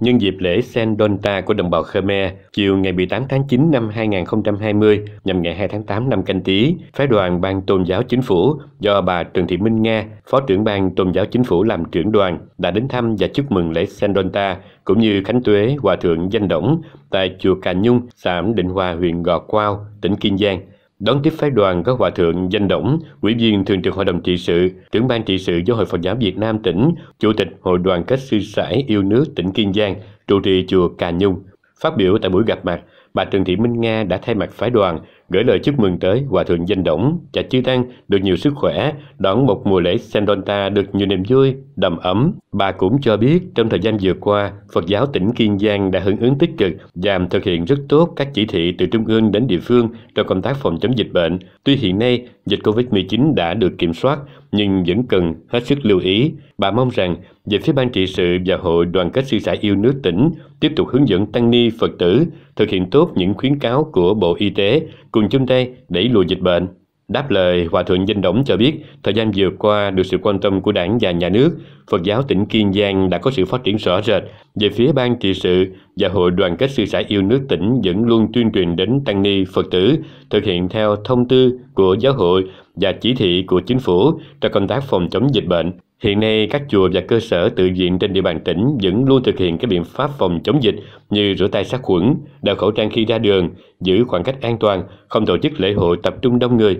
Nhân dịp lễ Sen Sendonta của đồng bào Khmer, chiều ngày 18 tháng 9 năm 2020 nhằm ngày 2 tháng 8 năm canh tí, phái đoàn Ban Tôn giáo Chính phủ do bà Trần Thị Minh Nga, Phó trưởng Ban Tôn giáo Chính phủ làm trưởng đoàn, đã đến thăm và chúc mừng lễ Sen Sendonta cũng như Khánh Tuế Hòa Thượng Danh Đổng tại Chùa Cà Nhung, xã Định Hòa, huyện Gò Quao, tỉnh Kiên Giang. Đón tiếp phái đoàn có Hòa Thượng Danh Đổng, Ủy viên Thường trực Hội đồng Trị sự, Trưởng ban Trị sự Giáo hội Phật giáo Việt Nam tỉnh, Chủ tịch Hội đoàn kết sư sãi yêu nước tỉnh Kiên Giang, trụ trì chùa Cà Nhung. Phát biểu tại buổi gặp mặt, bà Trần Thị Minh Nga đã thay mặt phái đoàn gửi lời chúc mừng tới Hòa Thượng Danh Đổng, Chả Chư Tăng được nhiều sức khỏe, đón một mùa lễ Sendonta được nhiều niềm vui, đầm ấm. Bà cũng cho biết trong thời gian vừa qua, Phật giáo tỉnh Kiên Giang đã hưởng ứng tích cực, và thực hiện rất tốt các chỉ thị từ trung ương đến địa phương trong công tác phòng chống dịch bệnh. Tuy hiện nay, dịch COVID-19 đã được kiểm soát, nhưng vẫn cần hết sức lưu ý. Bà mong rằng về phía ban trị sự và hội đoàn kết sư sãi yêu nước tỉnh tiếp tục hướng dẫn tăng ni Phật tử thực hiện tốt những khuyến cáo của Bộ Y tế, cùng chung tay đẩy lùi dịch bệnh. Đáp lời, Hòa Thượng Danh Đổng cho biết, thời gian vừa qua được sự quan tâm của đảng và nhà nước, Phật giáo tỉnh Kiên Giang đã có sự phát triển rõ rệt. Về phía ban trị sự và Hội đoàn kết sư sãi yêu nước tỉnh vẫn luôn tuyên truyền đến tăng ni Phật tử, thực hiện theo thông tư của giáo hội và chỉ thị của chính phủ trong công tác phòng chống dịch bệnh. Hiện nay, các chùa và cơ sở tự viện trên địa bàn tỉnh vẫn luôn thực hiện các biện pháp phòng chống dịch như rửa tay sát khuẩn, đeo khẩu trang khi ra đường, giữ khoảng cách an toàn, không tổ chức lễ hội tập trung đông người.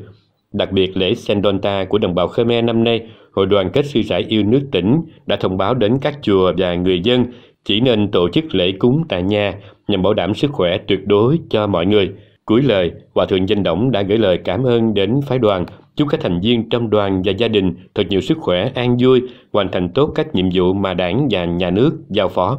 Đặc biệt lễ Sendonta của đồng bào Khmer năm nay, Hội đoàn kết sư sãi yêu nước tỉnh đã thông báo đến các chùa và người dân chỉ nên tổ chức lễ cúng tại nhà nhằm bảo đảm sức khỏe tuyệt đối cho mọi người. Cuối lời, Hòa Thượng Danh Động đã gửi lời cảm ơn đến phái đoàn chúc các thành viên trong đoàn và gia đình thật nhiều sức khỏe, an vui, hoàn thành tốt các nhiệm vụ mà đảng và nhà nước giao phó.